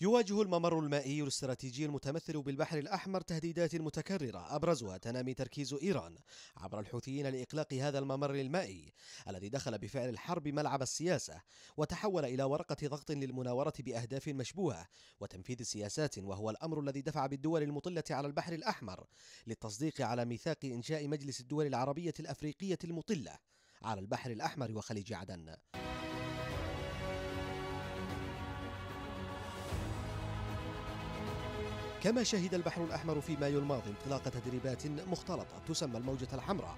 يواجه الممر المائي الاستراتيجي المتمثل بالبحر الأحمر تهديدات متكررة أبرزها تنامي تركيز إيران عبر الحوثيين لإقلاق هذا الممر المائي الذي دخل بفعل الحرب ملعب السياسة وتحول إلى ورقة ضغط للمناورة بأهداف مشبوهة وتنفيذ سياسات وهو الأمر الذي دفع بالدول المطلة على البحر الأحمر للتصديق على ميثاق إنشاء مجلس الدول العربية الأفريقية المطلة على البحر الأحمر وخليج عدن كما شهد البحر الأحمر في مايو الماضي انطلاق تدريبات مختلطة تسمى الموجة الحمراء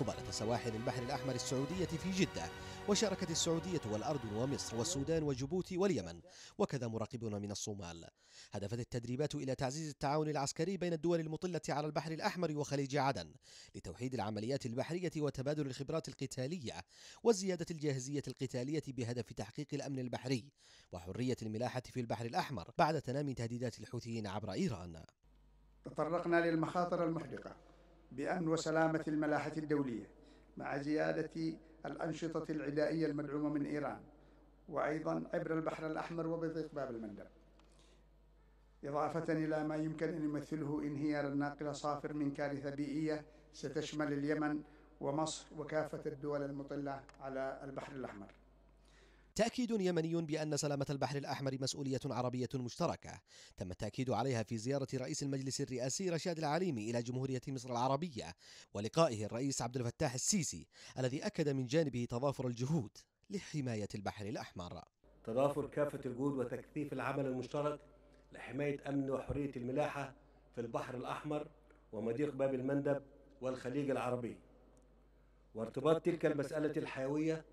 قبالة سواحل البحر الأحمر السعودية في جدة وشاركت السعودية والأردن ومصر والسودان وجيبوتي واليمن وكذا مراقبون من الصومال هدفت التدريبات إلى تعزيز التعاون العسكري بين الدول المطلة على البحر الأحمر وخليج عدن لتوحيد العمليات البحرية وتبادل الخبرات القتالية وزيادة الجاهزية القتالية بهدف تحقيق الأمن البحري وحرية الملاحة في البحر الأحمر بعد تنامي تهديدات الحوثيين عبر إيران تطرقنا للمخاطر المحدقة بأمن وسلامة الملاحة الدولية مع زيادة الأنشطة العدائية المدعومة من إيران وأيضا عبر البحر الأحمر وبضيق باب المندب إضافة إلى ما يمكن أن يمثله انهيار الناقلة صافر من كارثة بيئية ستشمل اليمن ومصر وكافة الدول المطلة على البحر الأحمر تأكيد يمني بأن سلامة البحر الأحمر مسؤولية عربية مشتركة تم التأكيد عليها في زيارة رئيس المجلس الرئاسي رشاد العليمي إلى جمهورية مصر العربية ولقائه الرئيس عبد الفتاح السيسي الذي أكد من جانبه تضافر الجهود لحماية البحر الأحمر تضافر كافة الجهود وتكثيف العمل المشترك لحماية أمن وحرية الملاحة في البحر الأحمر ومضيق باب المندب والخليج العربي وارتباط تلك المسألة الحيوية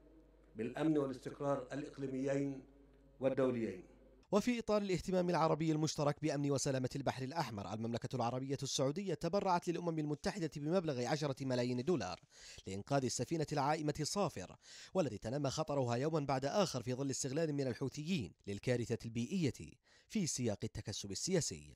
بالأمن والاستقرار الإقليميين والدوليين وفي إطار الاهتمام العربي المشترك بأمن وسلامة البحر الأحمر المملكة العربية السعودية تبرعت للأمم المتحدة بمبلغ عشرة ملايين دولار لإنقاذ السفينة العائمة صافر والتي تنامى خطرها يوما بعد آخر في ظل استغلال من الحوثيين للكارثة البيئية في سياق التكسب السياسي